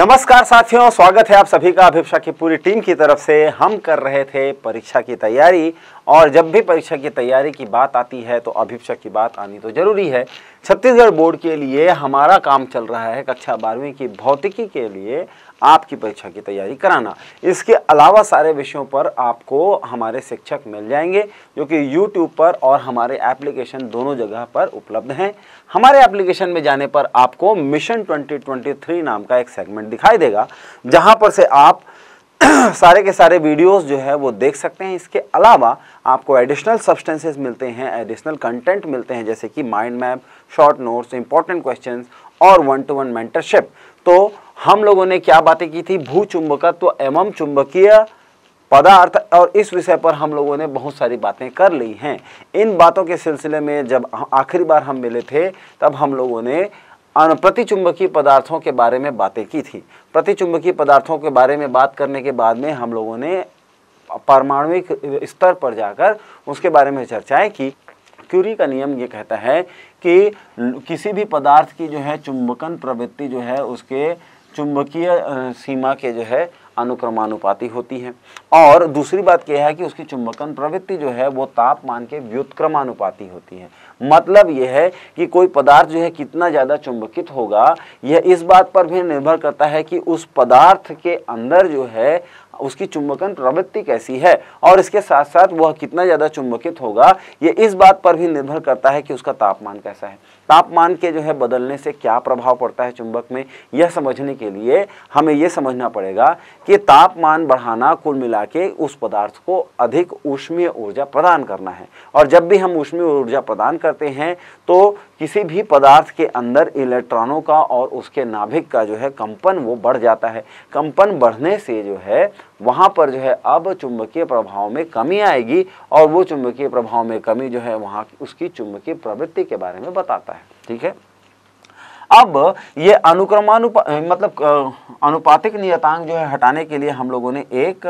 नमस्कार साथियों स्वागत है आप सभी का अभिपक्षा की पूरी टीम की तरफ से हम कर रहे थे परीक्षा की तैयारी और जब भी परीक्षा की तैयारी की बात आती है तो अभिपक्षा की बात आनी तो ज़रूरी है छत्तीसगढ़ बोर्ड के लिए हमारा काम चल रहा है कक्षा बारहवीं की भौतिकी के लिए आपकी परीक्षा की तैयारी कराना इसके अलावा सारे विषयों पर आपको हमारे शिक्षक मिल जाएंगे जो कि यूट्यूब पर और हमारे एप्लीकेशन दोनों जगह पर उपलब्ध हैं हमारे एप्लीकेशन में जाने पर आपको मिशन 2023 नाम का एक सेगमेंट दिखाई देगा जहां पर से आप सारे के सारे वीडियोस जो है वो देख सकते हैं इसके अलावा आपको एडिशनल सब्सटेंसेस मिलते हैं एडिशनल कंटेंट मिलते हैं जैसे कि mind map short notes important questions और वन टू वन मेंटरशिप तो हम लोगों ने क्या बातें की थी भू चुंबकत्व एवं चुंबकीय पदार्थ और इस विषय पर हम लोगों ने बहुत सारी बातें कर ली हैं इन बातों के सिलसिले में जब आखिरी बार हम मिले थे तब हम लोगों ने प्रतिचुंबकीय पदार्थों के बारे में बातें की थी प्रतिचुंबकीय पदार्थों के बारे में बात करने के बाद में हम लोगों ने पारमाणविक स्तर पर जाकर उसके बारे में चर्चाएं की क्यूरी का नियम ये कहता है कि किसी भी पदार्थ की जो है चुंबकन प्रवृत्ति जो है उसके चुंबकीय सीमा के जो है अनुक्रमानुपाति होती है और दूसरी बात यह है कि उसकी चुंबकन प्रवृत्ति जो है वो तापमान के व्युत्क्रमानुपाति होती है मतलब यह है कि कोई पदार्थ जो है कितना ज़्यादा चुंबकित होगा यह इस बात पर भी निर्भर करता है कि उस पदार्थ के अंदर जो है उसकी चुंबकन प्रवृत्ति कैसी है और इसके साथ साथ वह कितना ज़्यादा चुंबकित होगा यह इस बात पर भी निर्भर करता है कि उसका तापमान कैसा है तापमान के जो है बदलने से क्या प्रभाव पड़ता है चुंबक में यह समझने के लिए हमें यह समझना पड़ेगा कि तापमान बढ़ाना कुल मिला के उस पदार्थ को अधिक ऊष्मीय ऊर्जा प्रदान करना है और जब भी हम ऊष्मीय ऊर्जा प्रदान कर करते हैं तो किसी भी पदार्थ के अंदर इलेक्ट्रॉनों का और उसके नाभिक का जो है कंपन वो बढ़ जाता है कंपन बढ़ने से जो है वहाँ पर जो है अब चुंबकीय प्रभाव में कमी आएगी और वो चुंबकीय प्रभाव में कमी जो है वहाँ उसकी चुंबकीय प्रवृत्ति के बारे में बताता है ठीक है अब ये अनुक्रमानुपा मतलब अनुपातिक नियतांक जो है हटाने के लिए हम लोगों ने एक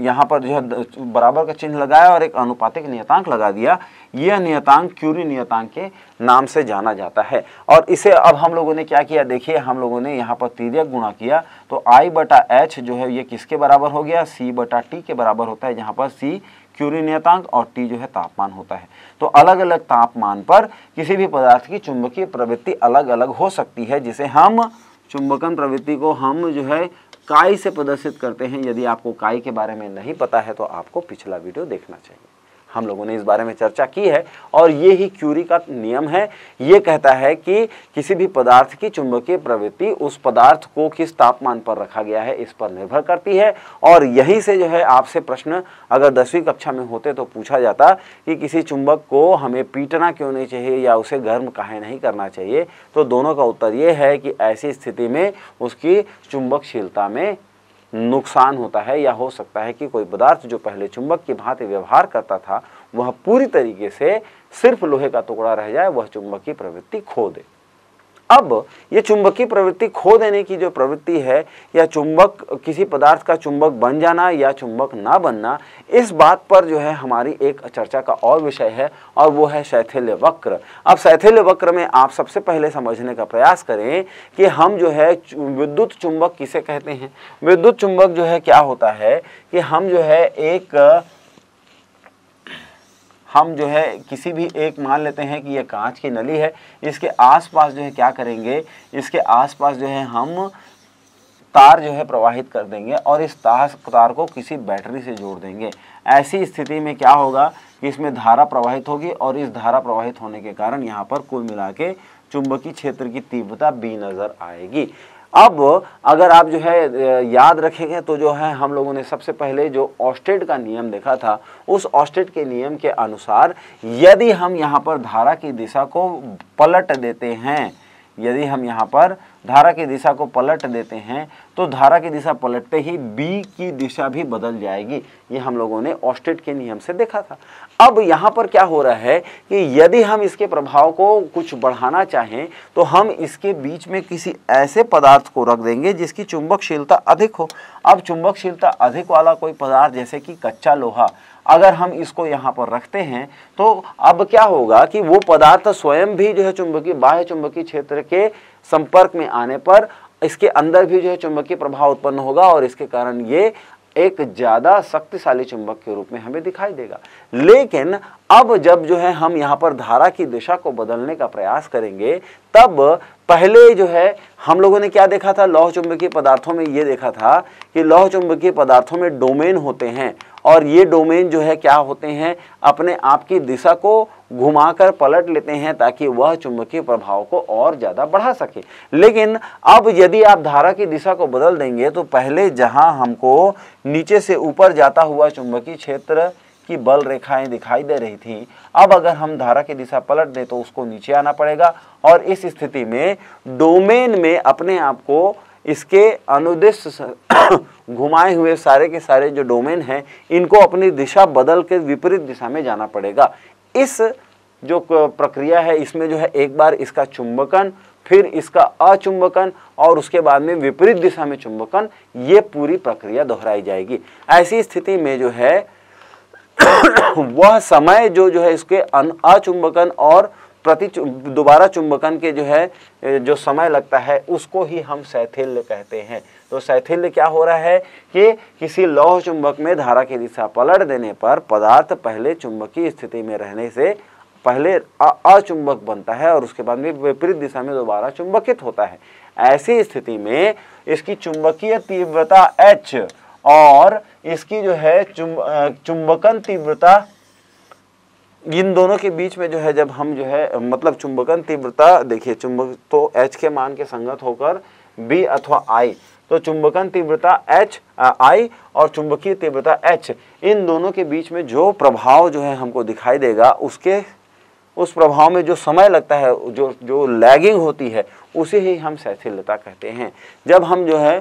यहाँ पर जो है बराबर का चिन्ह लगाया और एक अनुपातिक नियतांक लगा दिया यह नियतांक क्यूरी नियतांक के नाम से जाना जाता है और इसे अब हम लोगों ने क्या किया देखिए हम लोगों ने यहाँ पर तिरक गुणा किया तो आई बटा एच जो है ये किसके बराबर हो गया सी बटा टी के बराबर होता है जहाँ पर सी क्यूरी नियतांक और टी जो है तापमान होता है तो अलग अलग तापमान पर किसी भी पदार्थ की चुंबकीय प्रवृत्ति अलग अलग हो सकती है जिसे हम चुंबकन प्रवृत्ति को हम जो है काई से प्रदर्शित करते हैं यदि आपको काई के बारे में नहीं पता है तो आपको पिछला वीडियो देखना चाहिए हम लोगों ने इस बारे में चर्चा की है और ये ही क्यूरी का नियम है ये कहता है कि किसी भी पदार्थ की चुंबकीय प्रवृत्ति उस पदार्थ को किस तापमान पर रखा गया है इस पर निर्भर करती है और यहीं से जो है आपसे प्रश्न अगर दसवीं कक्षा में होते तो पूछा जाता कि किसी चुंबक को हमें पीटना क्यों नहीं चाहिए या उसे गर्म काहे नहीं करना चाहिए तो दोनों का उत्तर ये है कि ऐसी स्थिति में उसकी चुंबकशीलता में नुकसान होता है या हो सकता है कि कोई पदार्थ जो पहले चुंबक की भांति व्यवहार करता था वह पूरी तरीके से सिर्फ लोहे का टुकड़ा रह जाए वह चुंबक की प्रवृत्ति खो दे अब ये चुंबकीय प्रवृत्ति खो देने की जो प्रवृत्ति है या चुंबक किसी पदार्थ का चुंबक बन जाना या चुंबक ना बनना इस बात पर जो है हमारी एक चर्चा का और विषय है और वो है शैथिल्य वक्र अब शैथिल्य वक्र में आप सबसे पहले समझने का प्रयास करें कि हम जो है विद्युत चुंबक किसे कहते हैं विद्युत चुंबक जो है क्या होता है कि हम जो है एक हम जो है किसी भी एक मान लेते हैं कि यह कांच की नली है इसके आसपास जो है क्या करेंगे इसके आसपास जो है हम तार जो है प्रवाहित कर देंगे और इस तार तार को किसी बैटरी से जोड़ देंगे ऐसी स्थिति में क्या होगा कि इसमें धारा प्रवाहित होगी और इस धारा प्रवाहित होने के कारण यहाँ पर कुल मिला के चुंबकीय क्षेत्र की तीव्रता बी नज़र आएगी अब अगर आप जो है याद रखेंगे तो जो है हम लोगों ने सबसे पहले जो ऑस्टेट का नियम देखा था उस ऑस्टेट के नियम के अनुसार यदि हम यहाँ पर धारा की दिशा को पलट देते हैं यदि हम यहाँ पर धारा की दिशा को पलट देते हैं तो धारा की दिशा पलटते ही बी की दिशा भी बदल जाएगी ये हम लोगों ने ऑस्टेट के नियम से देखा था अब यहाँ पर क्या हो रहा है कि यदि हम इसके प्रभाव को कुछ बढ़ाना चाहें तो हम इसके बीच में किसी ऐसे पदार्थ को रख देंगे जिसकी चुंबकशीलता अधिक हो अब चुंबकशीलता अधिक वाला कोई पदार्थ जैसे कि कच्चा लोहा अगर हम इसको यहाँ पर रखते हैं तो अब क्या होगा कि वो पदार्थ स्वयं भी जो है चुंबकीय बाह्य चुंबकीय क्षेत्र के संपर्क में आने पर इसके अंदर भी जो है चुंबकीय प्रभाव उत्पन्न होगा और इसके कारण ये एक ज़्यादा शक्तिशाली चुंबक के रूप में हमें दिखाई देगा लेकिन अब जब जो है हम यहाँ पर धारा की दिशा को बदलने का प्रयास करेंगे तब पहले जो है हम लोगों ने क्या देखा था लौह चुंबकीय पदार्थों में ये देखा था कि लौह चुंबकीय पदार्थों में डोमेन होते हैं और ये डोमेन जो है क्या होते हैं अपने आप की दिशा को घुमाकर पलट लेते हैं ताकि वह चुंबकीय प्रभाव को और ज़्यादा बढ़ा सके लेकिन अब यदि आप धारा की दिशा को बदल देंगे तो पहले जहां हमको नीचे से ऊपर जाता हुआ चुंबकीय क्षेत्र की बल रेखाएं दिखाई दे रही थी अब अगर हम धारा की दिशा पलट दें तो उसको नीचे आना पड़ेगा और इस स्थिति में डोमेन में अपने आप को इसके अनुदिश घुमाए हुए सारे के सारे जो डोमेन हैं इनको अपनी दिशा बदल के विपरीत दिशा में जाना पड़ेगा इस जो प्रक्रिया है इसमें जो है एक बार इसका चुंबकन फिर इसका अचुंबकन और उसके बाद में विपरीत दिशा में चुंबकन ये पूरी प्रक्रिया दोहराई जाएगी ऐसी स्थिति में जो है वह समय जो जो है इसके अचुंबकन और प्रति दोबारा चुंबकन के जो है जो समय लगता है उसको ही हम शैथिल्य कहते हैं तो शैथिल्य क्या हो रहा है कि किसी लौह चुंबक में धारा की दिशा पलट देने पर पदार्थ पहले चुंबकीय स्थिति में रहने से पहले अचुंबक बनता है और उसके बाद में विपरीत दिशा में दोबारा चुंबकित होता है ऐसी स्थिति में इसकी चुंबकीय तीव्रता एच और इसकी जो है चुंबकन तीव्रता इन दोनों के बीच में जो है जब हम जो है मतलब चुंबकन तीव्रता देखिए चुंबक तो एच के मान के संगत होकर बी अथवा आई तो चुंबकन तीव्रता एच आई और चुंबकीय तीव्रता एच इन दोनों के बीच में जो प्रभाव जो है हमको दिखाई देगा उसके उस प्रभाव में जो समय लगता है जो जो लैगिंग होती है उसे ही हम शैथिलता कहते हैं जब हम जो है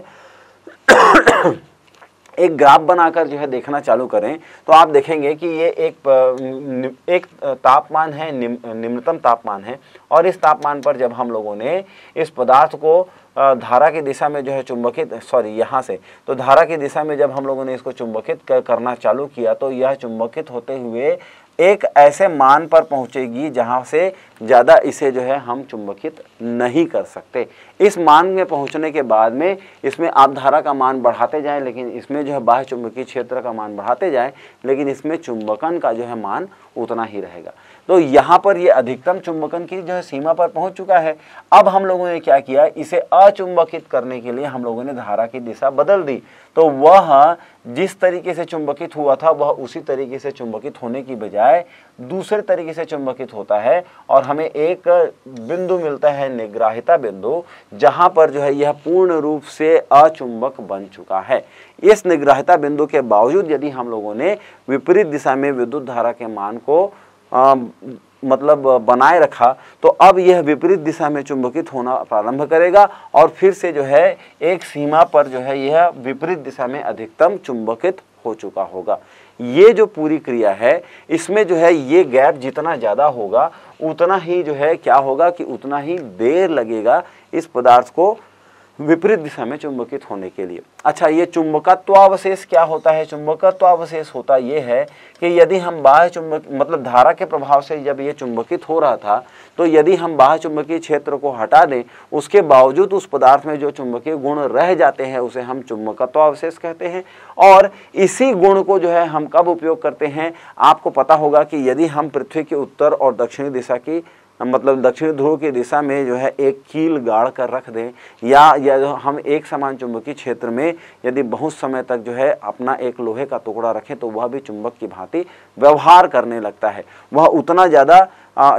एक ग्राफ बनाकर जो है देखना चालू करें तो आप देखेंगे कि ये एक एक तापमान है निम्नतम तापमान है और इस तापमान पर जब हम लोगों ने इस पदार्थ को धारा की दिशा में जो है चुंबकित सॉरी यहाँ से तो धारा की दिशा में जब हम लोगों ने इसको चुंबकित करना चालू किया तो यह चुंबकित होते हुए एक ऐसे मान पर पहुंचेगी जहां से ज़्यादा इसे जो है हम चुंबकित नहीं कर सकते इस मान में पहुंचने के बाद में इसमें आप धारा का मान बढ़ाते जाएं लेकिन इसमें जो है बाह्य चुंबकीय क्षेत्र का मान बढ़ाते जाएं लेकिन इसमें चुंबकन का जो है मान उतना ही रहेगा तो यहाँ पर ये अधिकतम चुंबकन की जो है सीमा पर पहुँच चुका है अब हम लोगों ने क्या किया इसे अचुंबकित करने के लिए हम लोगों ने धारा की दिशा बदल दी तो वह जिस तरीके से चुंबकित हुआ था वह उसी तरीके से चुंबकित होने की बजाय है दूसरे तरीके से चुंबकित होता है और हमें एक बिंदु मिलता है निग्राहिता बिंदु जहां पर जो है यह पूर्ण रूप से अचुंबक बन चुका है इस निग्राहिता बिंदु के बावजूद यदि हम लोगों ने विपरीत दिशा में विद्युत धारा के मान को आ, मतलब बनाए रखा तो अब यह विपरीत दिशा में चुंबकित होना प्रारंभ करेगा और फिर से जो है एक सीमा पर जो है यह विपरीत दिशा में अधिकतम चुंबकित हो चुका होगा ये जो पूरी क्रिया है इसमें जो है ये गैप जितना ज़्यादा होगा उतना ही जो है क्या होगा कि उतना ही देर लगेगा इस पदार्थ को विपरीत दिशा में चुंबकित होने के लिए अच्छा ये चुंबकत्वावशेष क्या होता है चुंबकत्वावशेष होता ये है कि यदि हम बाह्य चुंबक मतलब धारा के प्रभाव से जब ये चुंबकित हो रहा था तो यदि हम बाह्य चुंबकीय क्षेत्र को हटा दें उसके बावजूद उस पदार्थ में जो चुंबकीय गुण रह जाते हैं उसे हम चुंबकत्वावशेष कहते हैं और इसी गुण को जो है हम कब उपयोग करते हैं आपको पता होगा कि यदि हम पृथ्वी की उत्तर और दक्षिणी दिशा की मतलब दक्षिण ध्रुव की दिशा में जो है एक कील गाड़ कर रख दें या या जो हम एक समान चुंबकीय क्षेत्र में यदि बहुत समय तक जो है अपना एक लोहे का टुकड़ा रखें तो वह भी चुंबक की भांति व्यवहार करने लगता है वह उतना ज़्यादा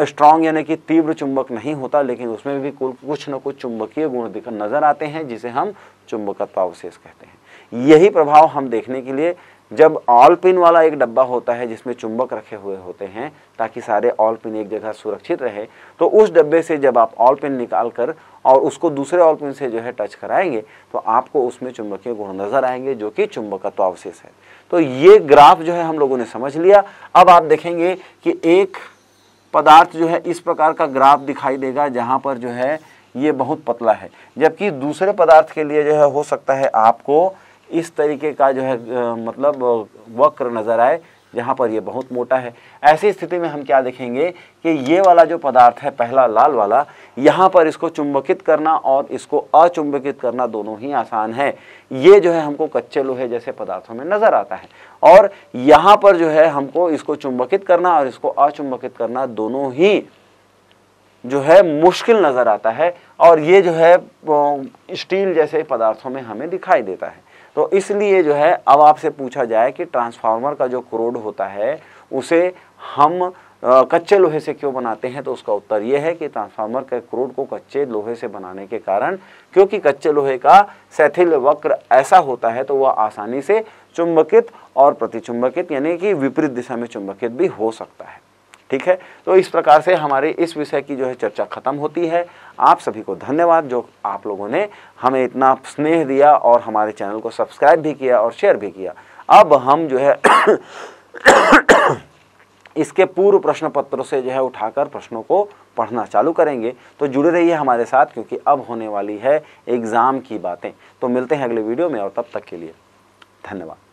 स्ट्रांग यानी कि तीव्र चुंबक नहीं होता लेकिन उसमें भी कुछ न कुछ चुंबकीय गुण दिख नज़र आते हैं जिसे हम चुंबकत्वावशेष कहते हैं यही प्रभाव हम देखने के लिए जब ऑल पिन वाला एक डब्बा होता है जिसमें चुंबक रखे हुए होते हैं ताकि सारे ऑल पिन एक जगह सुरक्षित रहे तो उस डब्बे से जब आप ऑल पिन निकाल कर और उसको दूसरे ऑल पिन से जो है टच कराएंगे तो आपको उसमें चुंबकीय गुण नजर आएंगे जो कि चुंबक तो अवशेष है तो ये ग्राफ जो है हम लोगों ने समझ लिया अब आप देखेंगे कि एक पदार्थ जो है इस प्रकार का ग्राफ दिखाई देगा जहाँ पर जो है ये बहुत पतला है जबकि दूसरे पदार्थ के लिए जो है हो सकता है आपको इस तरीके का जो है मतलब वक्र नज़र आए जहाँ पर ये बहुत मोटा है ऐसी स्थिति में हम क्या देखेंगे कि ये वाला जो पदार्थ है पहला लाल वाला यहाँ पर इसको चुंबकित करना और इसको अचुंबकित करना दोनों ही आसान है ये जो है हमको कच्चे लोहे जैसे पदार्थों में नज़र आता है और यहाँ पर जो है हमको इसको चुंबकित करना और इसको अचुंबकित करना दोनों ही जो है मुश्किल नज़र आता है और ये जो है स्टील जैसे पदार्थों में हमें दिखाई देता है तो इसलिए जो है अब आपसे पूछा जाए कि ट्रांसफार्मर का जो क्रोड होता है उसे हम कच्चे लोहे से क्यों बनाते हैं तो उसका उत्तर यह है कि ट्रांसफार्मर के क्रोड को कच्चे लोहे से बनाने के कारण क्योंकि कच्चे लोहे का शैथिल वक्र ऐसा होता है तो वह आसानी से चुंबकित और प्रतिचुंबकित यानी कि विपरीत दिशा में चुंबकित भी हो सकता है ठीक है तो इस प्रकार से हमारे इस विषय की जो है चर्चा खत्म होती है आप सभी को धन्यवाद जो आप लोगों ने हमें इतना स्नेह दिया और हमारे चैनल को सब्सक्राइब भी किया और शेयर भी किया अब हम जो है इसके पूर्व प्रश्न पत्रों से जो है उठाकर प्रश्नों को पढ़ना चालू करेंगे तो जुड़े रहिए हमारे साथ क्योंकि अब होने वाली है एग्ज़ाम की बातें तो मिलते हैं अगले वीडियो में और तब तक के लिए धन्यवाद